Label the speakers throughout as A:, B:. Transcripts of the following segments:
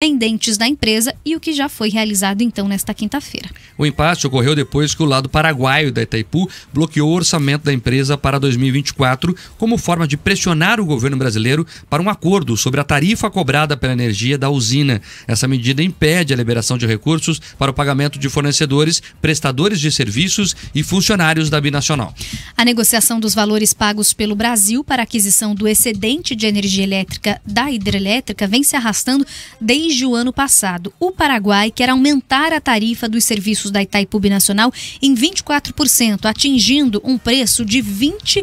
A: pendentes da empresa e o que já foi realizado então nesta quinta-feira.
B: O empate ocorreu depois que o lado paraguaio da Itaipu bloqueou o orçamento da empresa para 2024 como forma de pressionar o governo brasileiro para um acordo sobre a tarifa cobrada pela energia da usina. Essa medida impede a liberação de recursos para o pagamento de fornecedores, prestadores de serviços e funcionários da binacional.
A: A negociação dos valores pagos pelo Brasil para a aquisição do excedente de energia elétrica da hidrelétrica vem se arrastando desde desde o ano passado. O Paraguai quer aumentar a tarifa dos serviços da Itaipu Nacional em 24%, atingindo um preço de 20,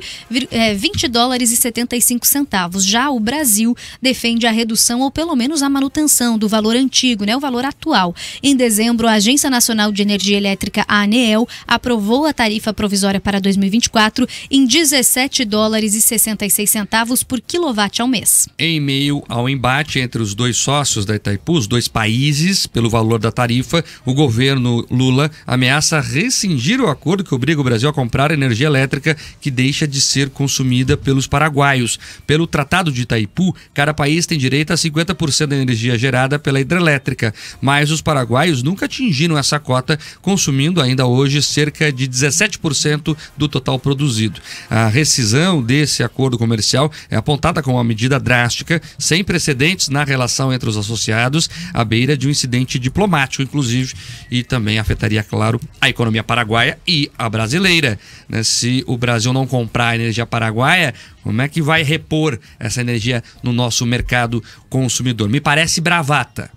A: é, 20 dólares e 75 centavos. Já o Brasil defende a redução ou pelo menos a manutenção do valor antigo, né, o valor atual. Em dezembro, a Agência Nacional de Energia Elétrica, a ANEEL, aprovou a tarifa provisória para 2024 em 17 dólares e 66 centavos por quilowatt ao mês.
B: Em meio ao embate entre os dois sócios da Itaipu Itaipu, os dois países, pelo valor da tarifa, o governo Lula ameaça rescindir o acordo que obriga o Brasil a comprar energia elétrica que deixa de ser consumida pelos paraguaios. Pelo Tratado de Itaipu, cada país tem direito a 50% da energia gerada pela hidrelétrica, mas os paraguaios nunca atingiram essa cota, consumindo ainda hoje cerca de 17% do total produzido. A rescisão desse acordo comercial é apontada como uma medida drástica, sem precedentes na relação entre os associados a à beira de um incidente diplomático, inclusive, e também afetaria, claro, a economia paraguaia e a brasileira. Né? Se o Brasil não comprar energia paraguaia, como é que vai repor essa energia no nosso mercado consumidor? Me parece bravata.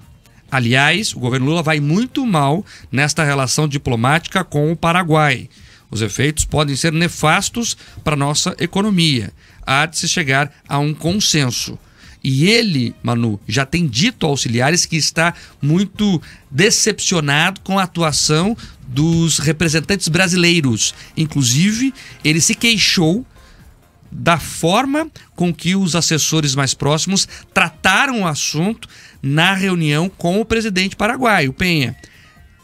B: Aliás, o governo Lula vai muito mal nesta relação diplomática com o Paraguai. Os efeitos podem ser nefastos para nossa economia. Há de se chegar a um consenso. E ele, Manu, já tem dito auxiliares que está muito decepcionado com a atuação dos representantes brasileiros. Inclusive, ele se queixou da forma com que os assessores mais próximos trataram o assunto na reunião com o presidente paraguaio, Penha.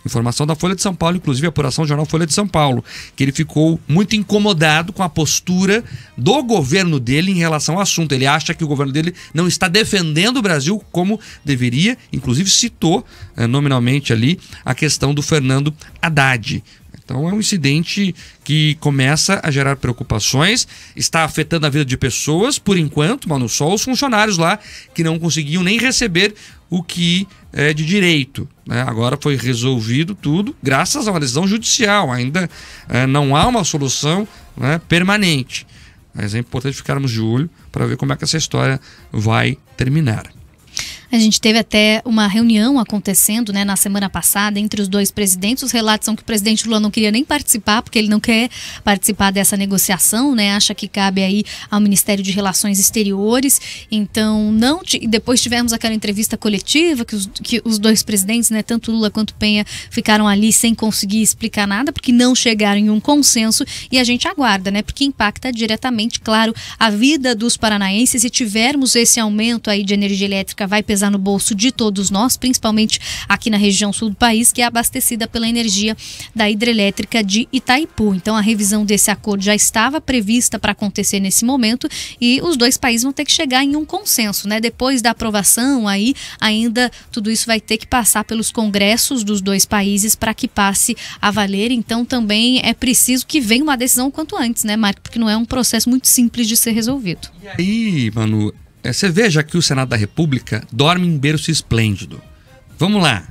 B: Informação da Folha de São Paulo, inclusive apuração do jornal Folha de São Paulo, que ele ficou muito incomodado com a postura do governo dele em relação ao assunto. Ele acha que o governo dele não está defendendo o Brasil como deveria, inclusive citou eh, nominalmente ali a questão do Fernando Haddad. Então é um incidente que começa a gerar preocupações, está afetando a vida de pessoas, por enquanto, mas não só os funcionários lá que não conseguiam nem receber o que é, de direito. Né? Agora foi resolvido tudo graças a uma decisão judicial. Ainda é, não há uma solução né, permanente. Mas é importante ficarmos de olho para ver como é que essa história vai terminar.
A: A gente teve até uma reunião acontecendo né, na semana passada entre os dois presidentes. Os relatos são que o presidente Lula não queria nem participar, porque ele não quer participar dessa negociação, né? Acha que cabe aí ao Ministério de Relações Exteriores. Então, não. depois tivemos aquela entrevista coletiva que os, que os dois presidentes, né, tanto Lula quanto Penha, ficaram ali sem conseguir explicar nada, porque não chegaram em um consenso. E a gente aguarda, né? Porque impacta diretamente, claro, a vida dos paranaenses. Se tivermos esse aumento aí de energia elétrica, vai pesar pesar no bolso de todos nós, principalmente aqui na região sul do país, que é abastecida pela energia da hidrelétrica de Itaipu. Então, a revisão desse acordo já estava prevista para acontecer nesse momento e os dois países vão ter que chegar em um consenso, né? Depois da aprovação, aí ainda tudo isso vai ter que passar pelos congressos dos dois países para que passe a valer. Então, também é preciso que venha uma decisão quanto antes, né, Marco? Porque não é um processo muito simples de ser resolvido. E
B: aí, Manu, é, você veja que o Senado da República dorme em berço esplêndido. Vamos lá,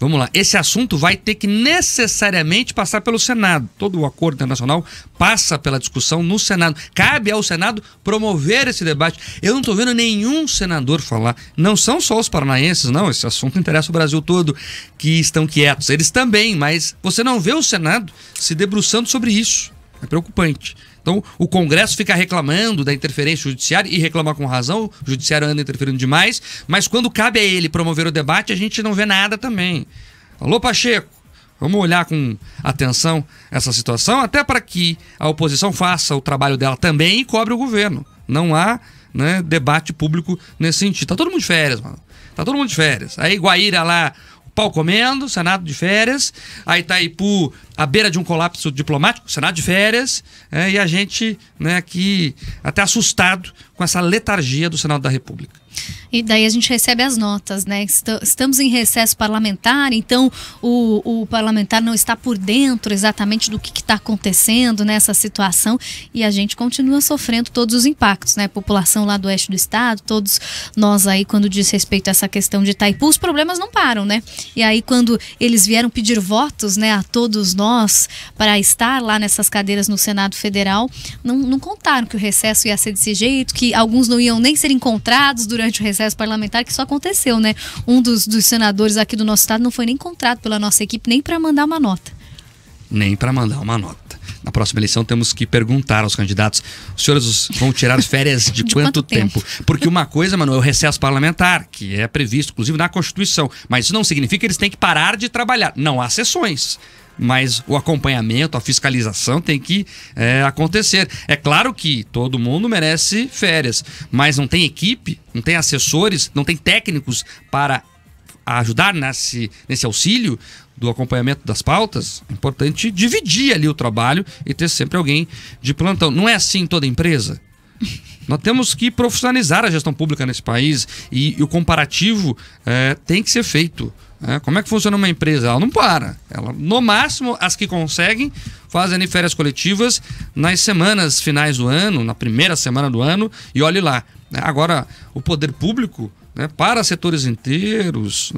B: vamos lá. Esse assunto vai ter que necessariamente passar pelo Senado. Todo o acordo internacional passa pela discussão no Senado. Cabe ao Senado promover esse debate. Eu não estou vendo nenhum senador falar. Não são só os paranaenses, não. Esse assunto interessa o Brasil todo, que estão quietos. Eles também, mas você não vê o Senado se debruçando sobre isso. É preocupante. Então, o Congresso fica reclamando da interferência judiciária e reclamar com razão, o judiciário anda interferindo demais, mas quando cabe a ele promover o debate, a gente não vê nada também. Alô, Pacheco, vamos olhar com atenção essa situação, até para que a oposição faça o trabalho dela também e cobre o governo. Não há né, debate público nesse sentido. Tá todo mundo de férias, mano. Tá todo mundo de férias. Aí Guaíra lá, pau comendo, Senado de férias, a Itaipu à beira de um colapso diplomático, Senado de férias, é, e a gente né, aqui até assustado com essa letargia do Senado da República
A: e daí a gente recebe as notas, né? Estamos em recesso parlamentar, então o, o parlamentar não está por dentro exatamente do que está acontecendo nessa situação e a gente continua sofrendo todos os impactos, né? População lá do oeste do estado, todos nós aí, quando diz respeito a essa questão de Itaipu, os problemas não param, né? E aí, quando eles vieram pedir votos, né, a todos nós para estar lá nessas cadeiras no Senado Federal, não, não contaram que o recesso ia ser desse jeito, que alguns não iam nem ser encontrados durante o recesso recesso parlamentar que isso aconteceu, né? Um dos, dos senadores aqui do nosso estado não foi nem contratado pela nossa equipe nem para mandar uma nota.
B: Nem para mandar uma nota. Na próxima eleição temos que perguntar aos candidatos: os senhores vão tirar férias de, de quanto, quanto tempo? tempo? Porque uma coisa, mano, é o recesso parlamentar, que é previsto, inclusive, na Constituição. Mas isso não significa que eles têm que parar de trabalhar. Não há sessões mas o acompanhamento, a fiscalização tem que é, acontecer. É claro que todo mundo merece férias, mas não tem equipe, não tem assessores, não tem técnicos para ajudar nesse, nesse auxílio do acompanhamento das pautas, é importante dividir ali o trabalho e ter sempre alguém de plantão. Não é assim em toda empresa? Nós temos que profissionalizar a gestão pública nesse país e, e o comparativo é, tem que ser feito. Né? Como é que funciona uma empresa? Ela não para. Ela, no máximo, as que conseguem fazem férias coletivas nas semanas finais do ano, na primeira semana do ano, e olhe lá. Né? Agora, o poder público, né, para setores inteiros.